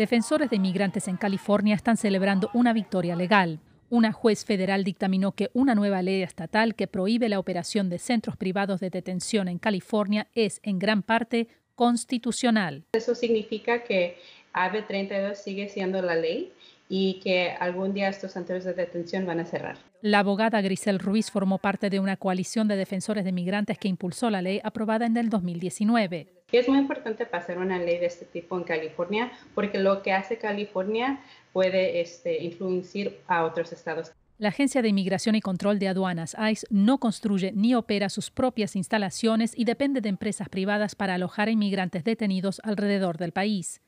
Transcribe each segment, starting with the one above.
Defensores de migrantes en California están celebrando una victoria legal. Una juez federal dictaminó que una nueva ley estatal que prohíbe la operación de centros privados de detención en California es en gran parte constitucional. Eso significa que AB 32 sigue siendo la ley y que algún día estos centros de detención van a cerrar. La abogada Grisel Ruiz formó parte de una coalición de defensores de migrantes que impulsó la ley aprobada en el 2019. Y es muy importante pasar una ley de este tipo en California porque lo que hace California puede este, influenciar a otros estados. La Agencia de Inmigración y Control de Aduanas, ICE, no construye ni opera sus propias instalaciones y depende de empresas privadas para alojar a inmigrantes detenidos alrededor del país.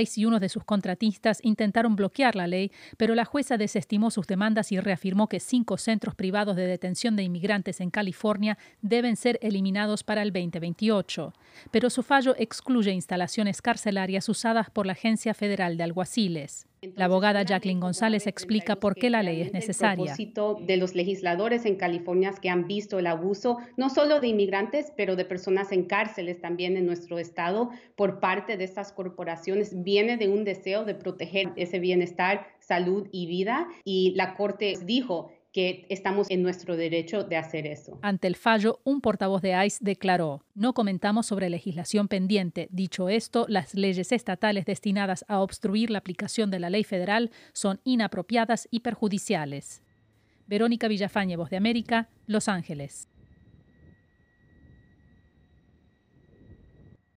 ICE y uno de sus contratistas intentaron bloquear la ley, pero la jueza desestimó sus demandas y reafirmó que cinco centros privados de detención de inmigrantes en California deben ser eliminados para el 2028. Pero su fallo excluye instalaciones carcelarias usadas por la Agencia Federal de Alguaciles. La abogada Jacqueline pues, González explica por qué la ley es necesaria. El propósito de los legisladores en California que han visto el abuso, no solo de inmigrantes, pero de personas en cárceles también en nuestro estado por parte de estas corporaciones, viene de un deseo de proteger ese bienestar, salud y vida. Y la Corte dijo que estamos en nuestro derecho de hacer eso. Ante el fallo, un portavoz de ICE declaró, no comentamos sobre legislación pendiente. Dicho esto, las leyes estatales destinadas a obstruir la aplicación de la ley federal son inapropiadas y perjudiciales. Verónica Villafañe, Voz de América, Los Ángeles.